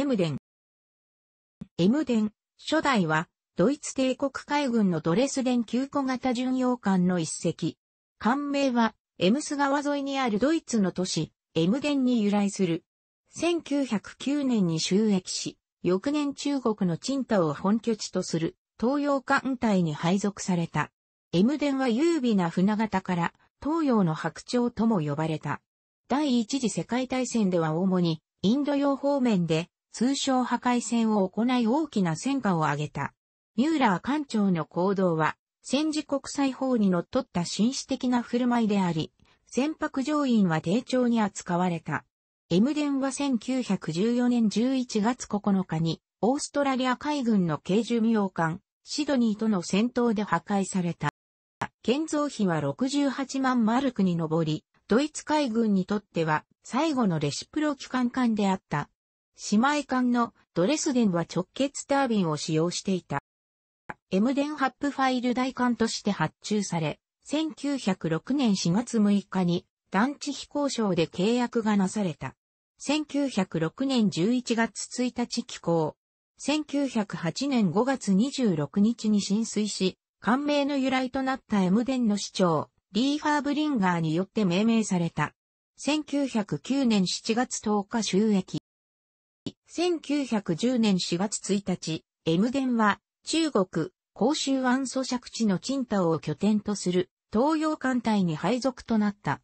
エムデン。エムデン、初代は、ドイツ帝国海軍のドレスデン急個型巡洋艦の一隻。艦名は、エムス川沿いにあるドイツの都市、エムデンに由来する。1909年に収益し、翌年中国のチンタを本拠地とする東洋艦隊に配属された。エムデンは優美な船型から東洋の白鳥とも呼ばれた。第一次世界大戦では主にインド洋方面で通商破壊戦を行い大きな戦果を挙げた。ミューラー艦長の行動は、戦時国際法に則っった紳士的な振る舞いであり、船舶乗員は丁重に扱われた。エムデンは1914年11月9日に、オーストラリア海軍の軽巡洋艦、シドニーとの戦闘で破壊された。建造費は68万マルクに上り、ドイツ海軍にとっては最後のレシプロ機関艦であった。姉妹艦のドレスデンは直結タービンを使用していた。エムデンハップファイル代艦として発注され、1906年4月6日に団地飛行賞で契約がなされた。1906年11月1日寄港。1908年5月26日に浸水し、艦名の由来となったエムデンの市長、リーファーブリンガーによって命名された。1909年7月10日収益。1910年4月1日、M 電は中国、広州湾租借地のチンを拠点とする東洋艦隊に配属となった。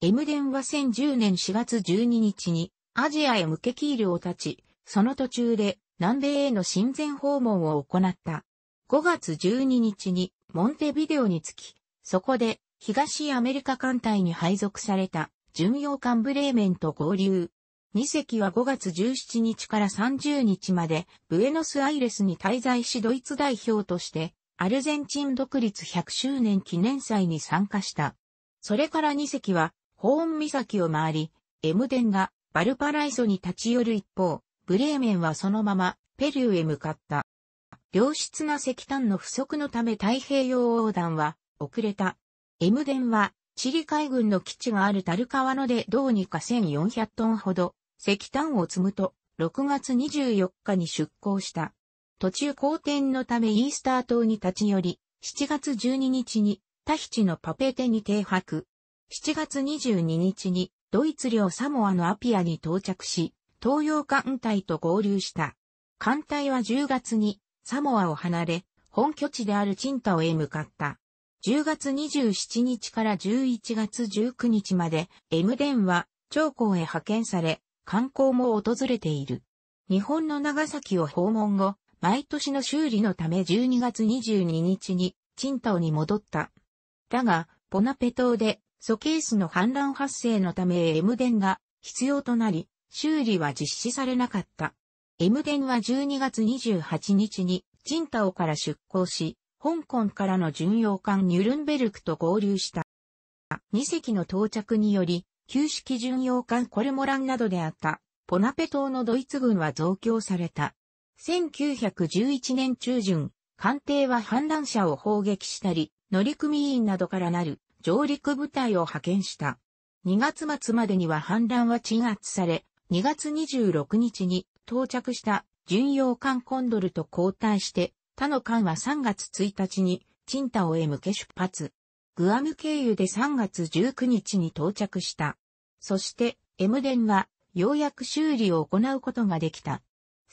M 電は1010年4月12日にアジアへ向けキールを立ち、その途中で南米への親善訪問を行った。5月12日にモンテビデオに着き、そこで東アメリカ艦隊に配属された巡洋艦ブレーメンと合流。2隻は5月17日から30日まで、ブエノスアイレスに滞在しドイツ代表として、アルゼンチン独立100周年記念祭に参加した。それから2隻は、ホーン岬を回り、エムデンがバルパライソに立ち寄る一方、ブレーメンはそのままペルーへ向かった。良質な石炭の不足のため太平洋横断は遅れた。エムデンはチリ海軍の基地があるタル川のでどうにか1400トンほど石炭を積むと、6月24日に出港した。途中好転のためイースター島に立ち寄り、7月12日にタヒチのパペテに停泊。7月22日にドイツ領サモアのアピアに到着し、東洋艦隊と合流した。艦隊は10月にサモアを離れ、本拠地であるチンタオへ向かった。10月27日から11月19日まで、エムデンは長江へ派遣され、観光も訪れている。日本の長崎を訪問後、毎年の修理のため12月22日に、チオに戻った。だが、ポナペ島で、ソケースの氾濫発生のため M 電が必要となり、修理は実施されなかった。M 電は12月28日に、チンタオから出港し、香港からの巡洋艦ニュルンベルクと合流した。2隻の到着により、旧式巡洋艦コルモランなどであったポナペ島のドイツ軍は増強された。1911年中旬、艦艇は反乱者を砲撃したり、乗組員などからなる上陸部隊を派遣した。2月末までには反乱は鎮圧され、2月26日に到着した巡洋艦コンドルと交代して、他の艦は3月1日にチンタオへ向け出発。グアム経由で3月19日に到着した。そして、エムデンは、ようやく修理を行うことができた。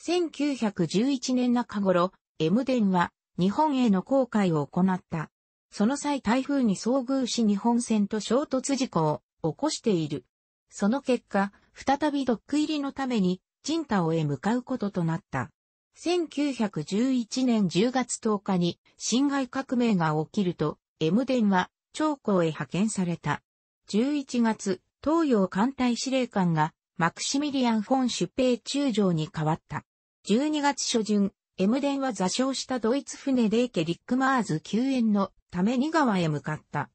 1911年中頃、エムデンは、日本への航海を行った。その際台風に遭遇し日本船と衝突事故を起こしている。その結果、再びドック入りのために、ジンタオへ向かうこととなった。1911年10月10日に、侵害革命が起きると、エムデンは、長江へ派遣された。11月、東洋艦隊司令官がマクシミリアン・フォン・シュペイ中将に変わった。12月初旬、エムデンは座礁したドイツ船レイケ・リックマーズ救援のため2川へ向かった。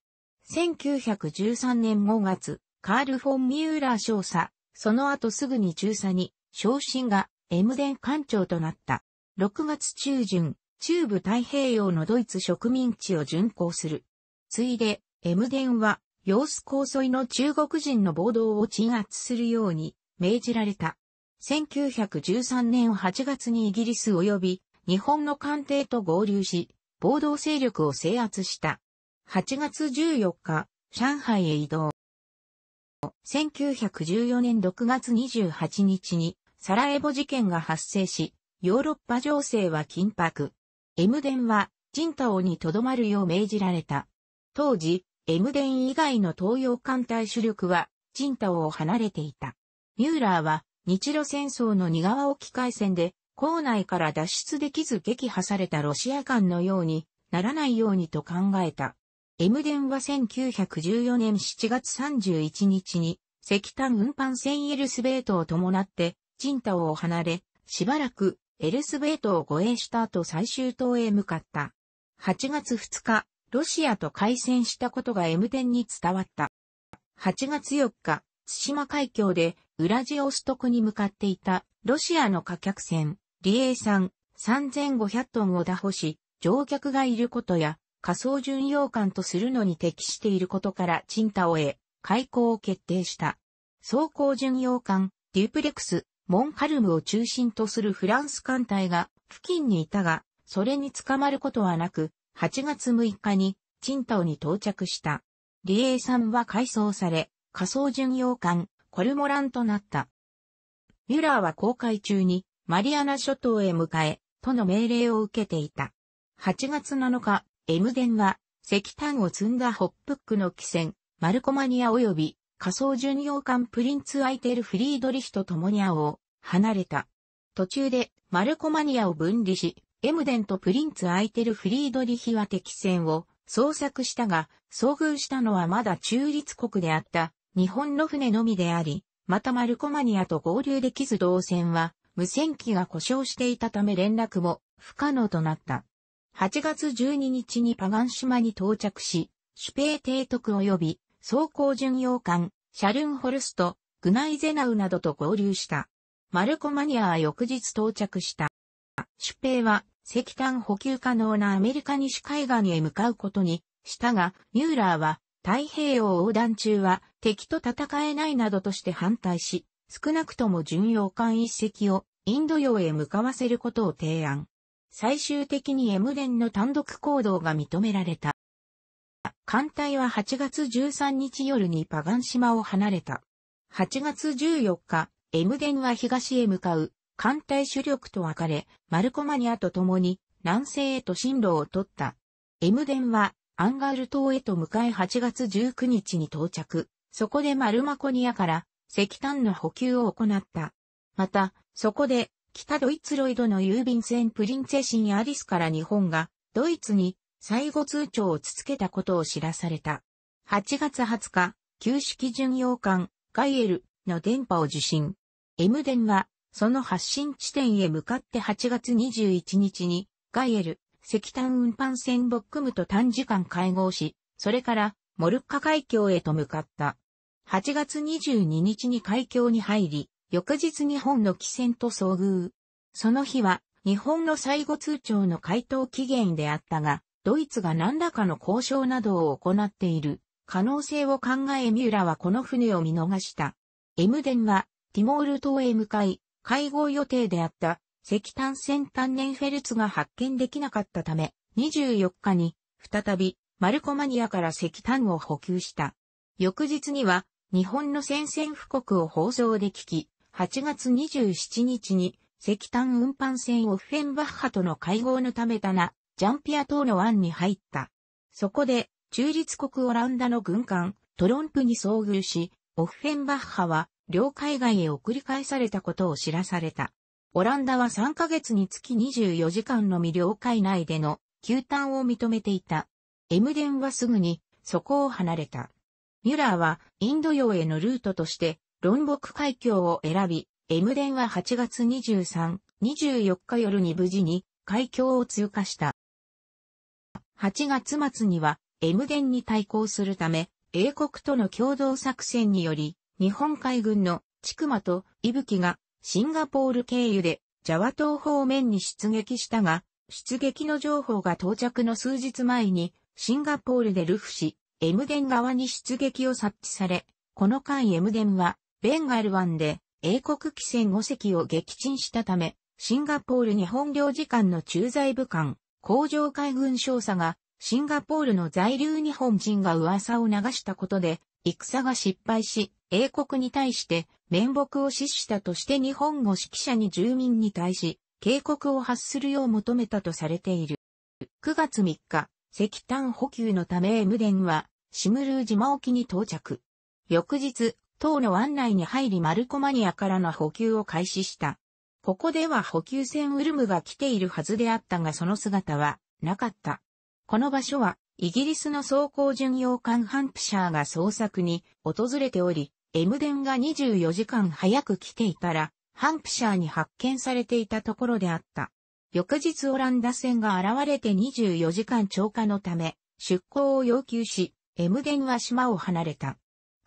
1913年5月、カール・フォン・ミューラー少佐、その後すぐに中佐に昇進がエムデン艦長となった。6月中旬、中部太平洋のドイツ植民地を巡航する。ついで、エムデンは、様子高沿の中国人の暴動を鎮圧するように命じられた。1913年8月にイギリス及び日本の艦艇と合流し、暴動勢力を制圧した。8月14日、上海へ移動。1914年6月28日にサラエボ事件が発生し、ヨーロッパ情勢は緊迫。エムデンは、ジンタオにとどまるよう命じられた。当時、エムデン以外の東洋艦隊主力は、ジンタオを離れていた。ミューラーは、日露戦争の二川沖海戦で、港内から脱出できず撃破されたロシア艦のようにならないようにと考えた。エムデンは1914年7月31日に石炭運搬船エルスベートを伴ってジンタオを離れ、しばらくエルスベートを護衛した後最終島へ向かった。8月2日、ロシアと開戦したことが M10 に伝わった。8月4日、津島海峡でウラジオストクに向かっていたロシアの貨客船、リエイさん3500トンを打破し、乗客がいることや、仮想巡洋艦とするのに適していることから賃貸を得、開港を決定した。走行巡洋艦、デュプレクス、モンカルムを中心とするフランス艦隊が付近にいたが、それに捕まることはなく、8月6日に、鎮島に到着した。李イさんは改装され、仮想巡洋艦、コルモランとなった。ミュラーは航海中に、マリアナ諸島へ向かえ、との命令を受けていた。8月7日、エムデンは、石炭を積んだホップックの汽船、マルコマニア及び、仮想巡洋艦プリンツ・アイテル・フリードリヒと共に青を離れた。途中でマルコマニアを分離し、エムデンとプリンツ・アイテル・フリードリヒは敵戦を捜索したが、遭遇したのはまだ中立国であった日本の船のみであり、またマルコマニアと合流できず同船は無線機が故障していたため連絡も不可能となった。8月12日にパガン島に到着し、シュペー提督及び装甲巡洋艦、シャルンホルスト、グナイゼナウなどと合流した。マルコマニアは翌日到着した。シュペーは石炭補給可能なアメリカ西海岸へ向かうことにしたが、ミューラーは太平洋横断中は敵と戦えないなどとして反対し、少なくとも巡洋艦一隻をインド洋へ向かわせることを提案。最終的にエムレンの単独行動が認められた。艦隊は8月13日夜にパガン島を離れた。8月14日、エムデンは東へ向かう艦隊主力と分かれ、マルコマニアと共に南西へと進路を取った。エムデンはアンガール島へと向かい8月19日に到着。そこでマルマコニアから石炭の補給を行った。また、そこで北ドイツロイドの郵便船プリンツェシンアリスから日本がドイツに最後通帳をつつけたことを知らされた。8月20日、旧式巡洋艦ガイエルの電波を受信。エムデンはその発信地点へ向かって8月21日に、ガイエル、石炭運搬船ボックムと短時間会合し、それから、モルッカ海峡へと向かった。8月22日に海峡に入り、翌日日本の汽船と遭遇。その日は、日本の最後通帳の回答期限であったが、ドイツが何らかの交渉などを行っている可能性を考え三浦はこの船を見逃した。エムデンはティモール島へ向かい、会合予定であった石炭船単年フェルツが発見できなかったため、24日に再びマルコマニアから石炭を補給した。翌日には日本の宣戦布告を放送で聞き、8月27日に石炭運搬船オフェンバッハとの会合のためだな、ジャンピア島の湾に入った。そこで中立国オランダの軍艦トロンプに遭遇し、オフェンバッハは両海外へ送り返されたことを知らされた。オランダは3ヶ月につき24時間のみ領海内での休端を認めていた。エムデンはすぐにそこを離れた。ミュラーはインド洋へのルートとして論ク海峡を選び、エムデンは8月23、24日夜に無事に海峡を通過した。8月末にはエムデンに対抗するため、英国との共同作戦により、日本海軍の千曲と伊吹がシンガポール経由でジャワ島方面に出撃したが、出撃の情報が到着の数日前にシンガポールでルフ氏、エムデン側に出撃を察知され、この間エムデンはベンガル湾で英国機船5隻を撃沈したため、シンガポール日本領事館の駐在部官、工場海軍少佐がシンガポールの在留日本人が噂を流したことで、戦が失敗し、英国に対して面目を死守したとして日本語指揮者に住民に対し警告を発するよう求めたとされている。9月3日、石炭補給のためエムデンはシムルー島沖に到着。翌日、島の湾内に入りマルコマニアからの補給を開始した。ここでは補給船ウルムが来ているはずであったがその姿はなかった。この場所はイギリスの装甲巡洋艦ハンプシャーが捜索に訪れており、エムデンが24時間早く来ていたら、ハンプシャーに発見されていたところであった。翌日オランダ船が現れて24時間超過のため、出港を要求し、エムデンは島を離れた。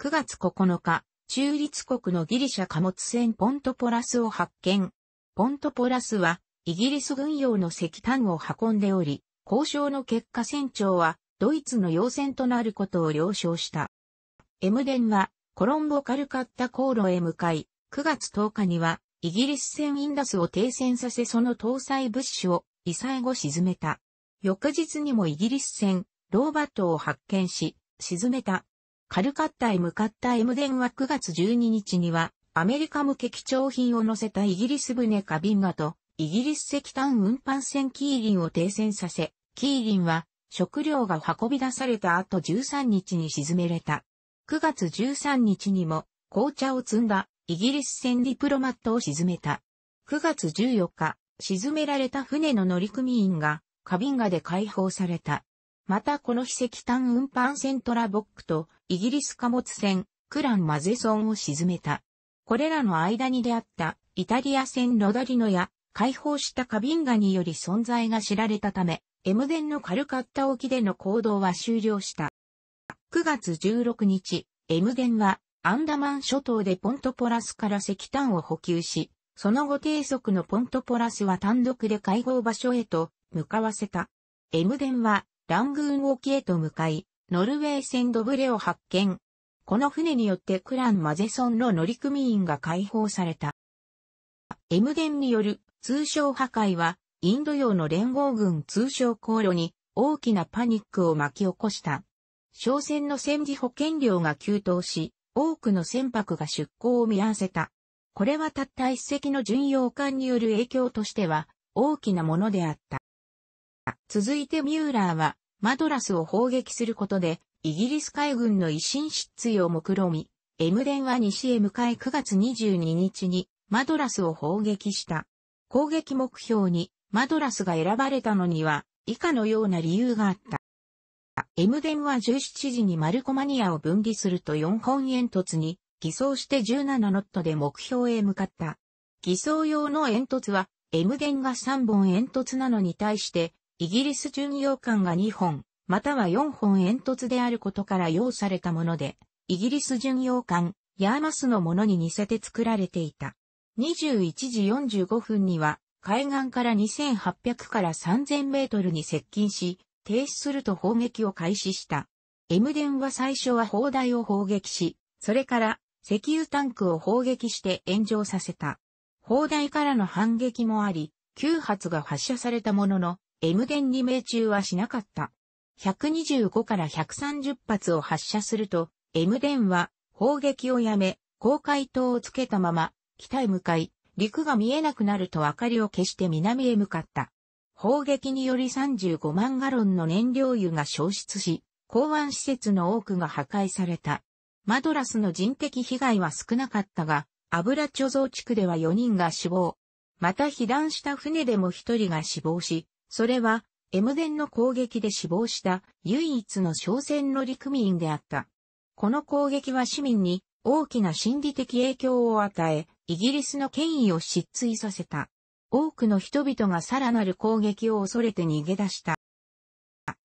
9月9日、中立国のギリシャ貨物船ポントポラスを発見。ポントポラスは、イギリス軍用の石炭を運んでおり、交渉の結果船長は、ドイツの要船となることを了承した。エムデンは、コロンボカルカッタ航路へ向かい、9月10日には、イギリス船インダスを停船させその搭載物資を、遺災後沈めた。翌日にもイギリス船、ローバットを発見し、沈めた。カルカッタへ向かったエムデンは9月12日には、アメリカ向け貴重品を乗せたイギリス船カビンガと、イギリス石炭運搬船キーリンを停船させ、キーリンは、食料が運び出された後13日に沈めれた。9月13日にも紅茶を積んだイギリス船ディプロマットを沈めた。9月14日、沈められた船の乗組員がカビンガで解放された。またこの非石炭運搬船トラボックとイギリス貨物船クランマゼソンを沈めた。これらの間に出会ったイタリア船ロダリノや解放したカビンガにより存在が知られたため、エムデンのカルカッタ沖での行動は終了した。9月16日、M ンはアンダマン諸島でポントポラスから石炭を補給し、その後低速のポントポラスは単独で会合場所へと向かわせた。M ンはラングーン沖へと向かい、ノルウェー船ドブレを発見。この船によってクラン・マゼソンの乗組員が解放された。M ンによる通商破壊は、インド洋の連合軍通商航路に大きなパニックを巻き起こした。商船の戦時保険料が急騰し、多くの船舶が出港を見合わせた。これはたった一隻の巡洋艦による影響としては大きなものであった。続いてミューラーはマドラスを砲撃することでイギリス海軍の維新失墜を目論み、エムデンは西へ向かい9月22日にマドラスを砲撃した。攻撃目標にマドラスが選ばれたのには以下のような理由があった。エムデンは17時にマルコマニアを分離すると4本煙突に偽装して17ノットで目標へ向かった。偽装用の煙突はエムデンが3本煙突なのに対してイギリス巡洋艦が2本または4本煙突であることから用されたものでイギリス巡洋艦ヤーマスのものに似せて作られていた。21時45分には海岸から2800から3000メートルに接近し、停止すると砲撃を開始した。エムデンは最初は砲台を砲撃し、それから石油タンクを砲撃して炎上させた。砲台からの反撃もあり、9発が発射されたものの、エムデンに命中はしなかった。125から130発を発射すると、エムデンは砲撃をやめ、高海灯をつけたまま、北へ向かい、陸が見えなくなると明かりを消して南へ向かった。砲撃により35万ガロンの燃料油が消失し、港湾施設の多くが破壊された。マドラスの人的被害は少なかったが、油貯蔵地区では4人が死亡。また被弾した船でも1人が死亡し、それは、エムデンの攻撃で死亡した唯一の商船乗組員であった。この攻撃は市民に大きな心理的影響を与え、イギリスの権威を失墜させた。多くの人々がさらなる攻撃を恐れて逃げ出した。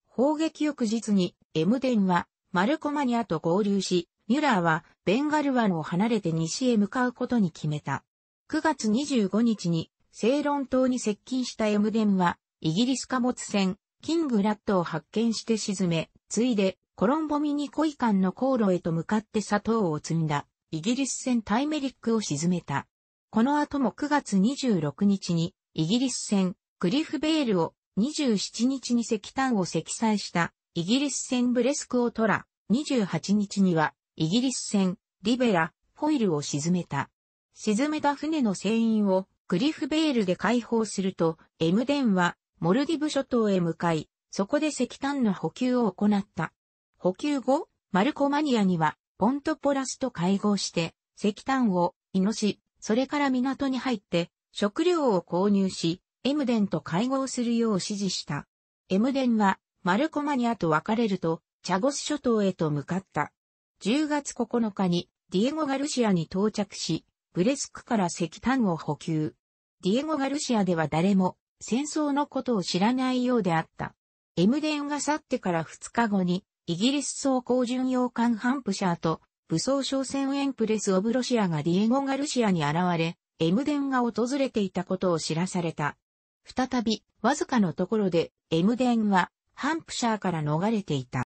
砲撃翌日に、エムデンは、マルコマニアと合流し、ミュラーはベンガル湾を離れて西へ向かうことに決めた。9月25日にセーロン島に接近したエムデンはイギリス貨物船キングラットを発見して沈め、ついでコロンボミニコインの航路へと向かって砂糖を積んだイギリス船タイメリックを沈めた。この後も9月26日にイギリス船クリフベールを27日に石炭を積載したイギリス船ブレスクをトラ、28日にはイギリス船リベラ、ホイルを沈めた。沈めた船の船員をクリフベールで解放すると、エムデンはモルディブ諸島へ向かい、そこで石炭の補給を行った。補給後、マルコマニアにはポントポラスと会合して、石炭をイノシ、それから港に入って、食料を購入し、エムデンと会合するよう指示した。エムデンは、マルコマニアと別れると、チャゴス諸島へと向かった。10月9日に、ディエゴ・ガルシアに到着し、ブレスクから石炭を補給。ディエゴ・ガルシアでは誰も、戦争のことを知らないようであった。エムデンが去ってから2日後に、イギリス総工巡洋艦ハンプシャーと武装商船エンプレス・オブ・ロシアがディエゴ・ガルシアに現れ、エムデンが訪れていたことを知らされた。再び、わずかのところで、エムデンは、ハンプシャーから逃れていた。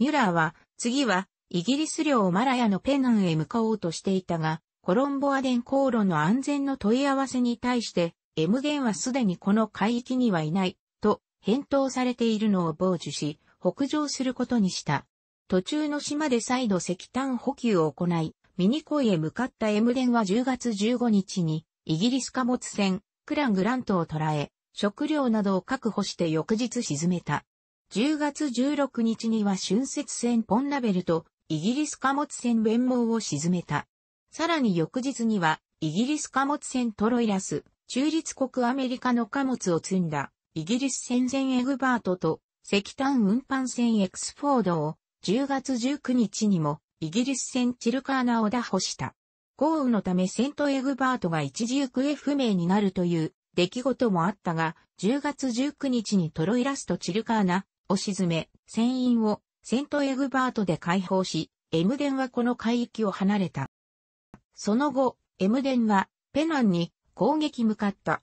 ミュラーは、次は、イギリス領マラヤのペナンへ向かおうとしていたが、コロンボアデン航路の安全の問い合わせに対して、エムデンはすでにこの海域にはいない、と、返答されているのを傍受し、北上することにした。途中の島で再度石炭補給を行い、ミニコイへ向かったエムデンは10月15日に、イギリス貨物船、クラングラントを捕らえ、食料などを確保して翌日沈めた。10月16日には春節船ポンラベルとイギリス貨物船弁網を沈めた。さらに翌日にはイギリス貨物船トロイラス、中立国アメリカの貨物を積んだイギリス戦前エグバートと石炭運搬船エクスフォードを10月19日にも、イギリス戦チルカーナを打破した。豪雨のためセントエグバートが一時行方不明になるという出来事もあったが、10月19日にトロイラストチルカーナを沈め、船員をセントエグバートで解放し、エムデンはこの海域を離れた。その後、エムデンはペナンに攻撃向かった。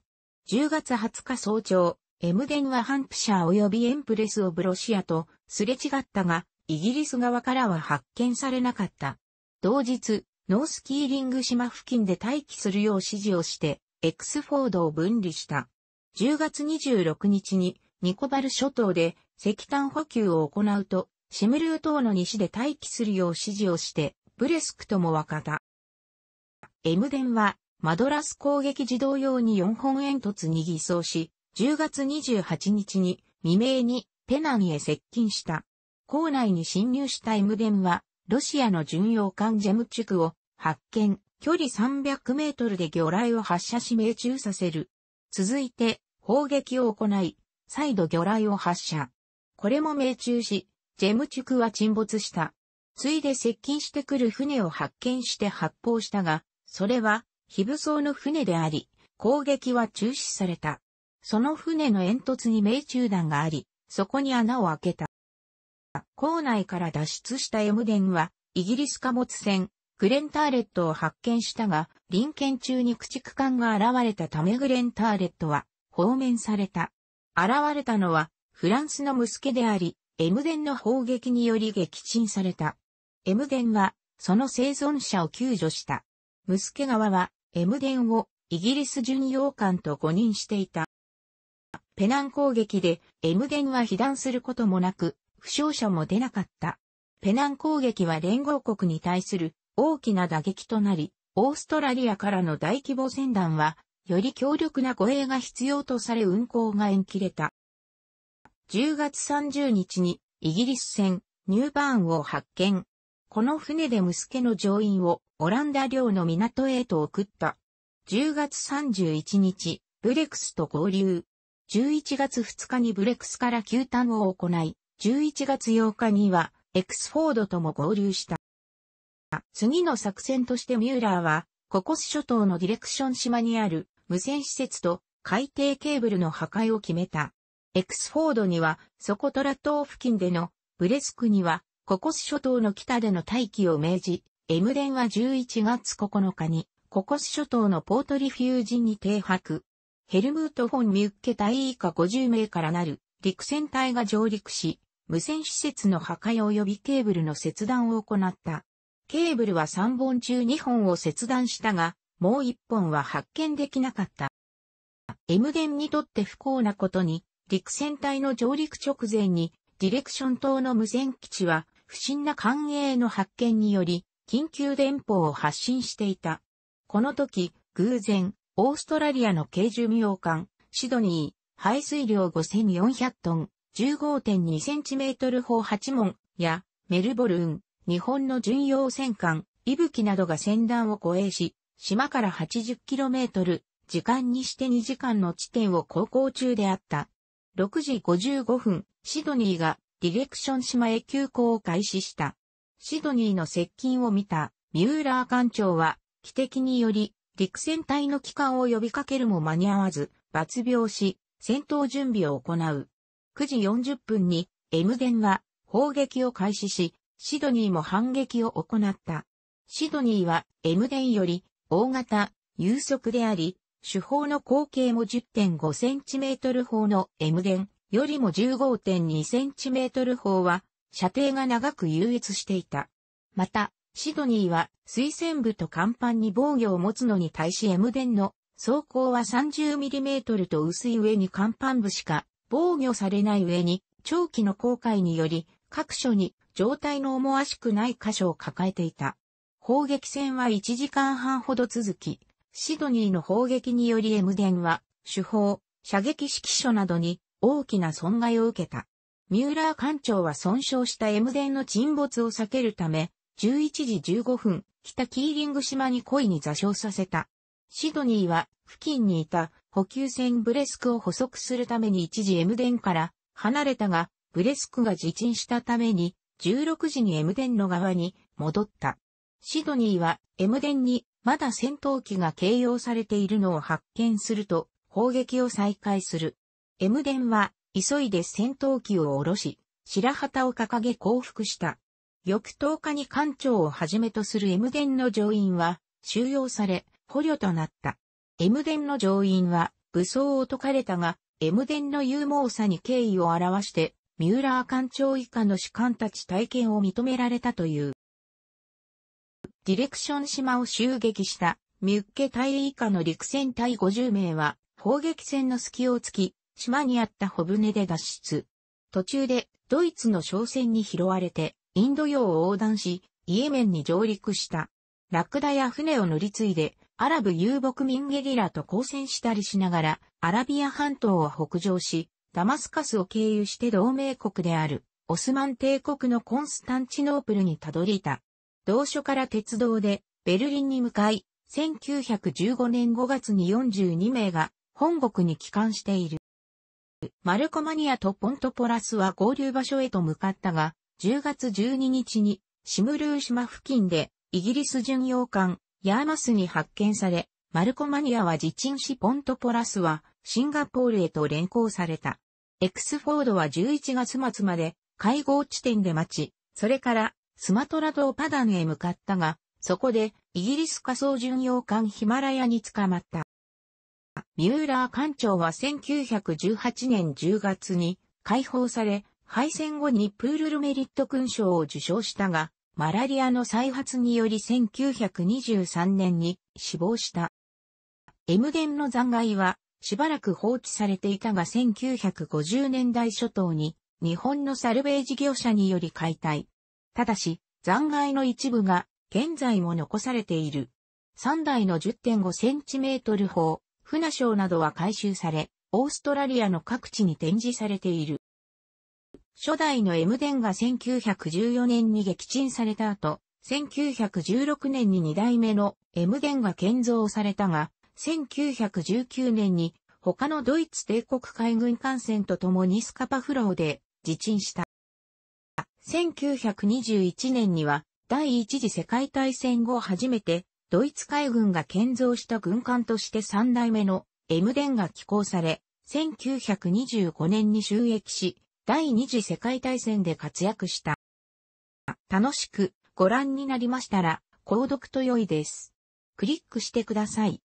10月20日早朝、エムデンはハンプシャー及びエンプレスオブロシアとすれ違ったが、イギリス側からは発見されなかった。同日、ノースキーリング島付近で待機するよう指示をして、エクスフォードを分離した。10月26日にニコバル諸島で石炭補給を行うと、シムルー島の西で待機するよう指示をして、ブレスクとも分かった。エムデンはマドラス攻撃自動用に4本煙突に偽装し、10月28日に未明にペナンへ接近した。校内に侵入した M 電は、ロシアの巡洋艦ジェムチュクを発見、距離300メートルで魚雷を発射し命中させる。続いて、砲撃を行い、再度魚雷を発射。これも命中し、ジェムチュクは沈没した。ついで接近してくる船を発見して発砲したが、それは、非武装の船であり、攻撃は中止された。その船の煙突に命中弾があり、そこに穴を開けた。校内から脱出したエムデンは、イギリス貨物船、グレンターレットを発見したが、臨検中に駆逐艦が現れたためグレンターレットは、放免された。現れたのは、フランスのムスケであり、エムデンの砲撃により撃沈された。エムデンは、その生存者を救助した。ムスケ側は、エムデンを、イギリス巡洋艦と誤認していた。ペナン攻撃で、エムデンは被弾することもなく、負傷者も出なかった。ペナン攻撃は連合国に対する大きな打撃となり、オーストラリアからの大規模船団は、より強力な護衛が必要とされ運航が延期れた。10月30日にイギリス船ニューバーンを発見。この船で息子の乗員をオランダ領の港へと送った。10月31日、ブレクスと合流。11月2日にブレクスから球炭を行い、11月8日には、エクスフォードとも合流した。次の作戦としてミューラーは、ココス諸島のディレクション島にある無線施設と海底ケーブルの破壊を決めた。エクスフォードには、ソコトラ島付近での、ブレスクには、ココス諸島の北での待機を命じ、エムデンは11月9日に、ココス諸島のポートリフュージンに停泊。ヘルムート・フォン・ミュッケ隊以下50名からなる陸戦隊が上陸し、無線施設の破壊及びケーブルの切断を行った。ケーブルは3本中2本を切断したが、もう1本は発見できなかった。M 電にとって不幸なことに、陸戦隊の上陸直前に、ディレクション島の無線基地は、不審な艦影の発見により、緊急電報を発信していた。この時、偶然、オーストラリアの軽巡洋艦、シドニー、排水量5400トン、15.2cm 砲8門やメルボルン、日本の巡洋戦艦、伊吹などが船団を護衛し、島から 80km、時間にして2時間の地点を航行中であった。6時55分、シドニーがディレクション島へ急行を開始した。シドニーの接近を見たミューラー艦長は、汽笛により、陸戦隊の帰還を呼びかけるも間に合わず、抜病し、戦闘準備を行う。9時40分にエムデンは砲撃を開始し、シドニーも反撃を行った。シドニーはエムデンより大型、有速であり、主砲の口径も 10.5cm 砲のエムデンよりも 15.2cm 砲は射程が長く優越していた。また、シドニーは水線部と甲板に防御を持つのに対しエムデンの走行は 30mm と薄い上に甲板部しか防御されない上に、長期の航海により、各所に状態の思わしくない箇所を抱えていた。砲撃戦は1時間半ほど続き、シドニーの砲撃によりエムデンは、主砲、射撃指揮所などに大きな損害を受けた。ミューラー艦長は損傷したエムデンの沈没を避けるため、11時15分、北キーリング島に故意に座礁させた。シドニーは、付近にいた補給船ブレスクを捕捉するために一時エムデンから離れたが、ブレスクが自沈したために、16時にエムデンの側に戻った。シドニーはエムデンにまだ戦闘機が掲揚されているのを発見すると砲撃を再開する。エムデンは急いで戦闘機を下ろし、白旗を掲げ降伏した。翌10日に艦長をはじめとするエムデンの乗員は収容され捕虜となった。エムデンの上院は武装を解かれたが、エムデンの勇猛さに敬意を表して、ミューラー艦長以下の士官たち体験を認められたという。ディレクション島を襲撃したミュッケ隊以下の陸戦隊50名は砲撃戦の隙を突き、島にあった小舟で脱出。途中でドイツの商船に拾われてインド洋を横断し、イエメンに上陸した。ラクダや船を乗り継いでアラブ遊牧民ゲリラと交戦したりしながら、アラビア半島を北上し、ダマスカスを経由して同盟国である、オスマン帝国のコンスタンチノープルにたどりいた。同所から鉄道で、ベルリンに向かい、1915年5月に42名が、本国に帰還している。マルコマニアとポントポラスは合流場所へと向かったが、10月12日に、シムルー島付近で、イギリス巡洋艦、ヤーマスに発見され、マルコマニアは自鎮しポントポラスはシンガポールへと連行された。エクスフォードは11月末まで会合地点で待ち、それからスマトラ島パダンへ向かったが、そこでイギリス仮想巡洋艦ヒマラヤに捕まった。ミューラー艦長は1918年10月に解放され、敗戦後にプールルメリット勲章を受章したが、マラリアの再発により1923年に死亡した。エムゲンの残骸はしばらく放置されていたが1950年代初頭に日本のサルベージ業者により解体。ただし残骸の一部が現在も残されている。3台の10.5センチメートル砲、船礁などは回収され、オーストラリアの各地に展示されている。初代の M 電が1914年に撃沈された後、1916年に2代目の M 電が建造されたが、1919年に他のドイツ帝国海軍艦船と共にスカパフローで自沈した。1921年には第一次世界大戦後初めてドイツ海軍が建造した軍艦として3代目の M 電が寄港され、1925年に収益し、第二次世界大戦で活躍した。楽しくご覧になりましたら、購読と良いです。クリックしてください。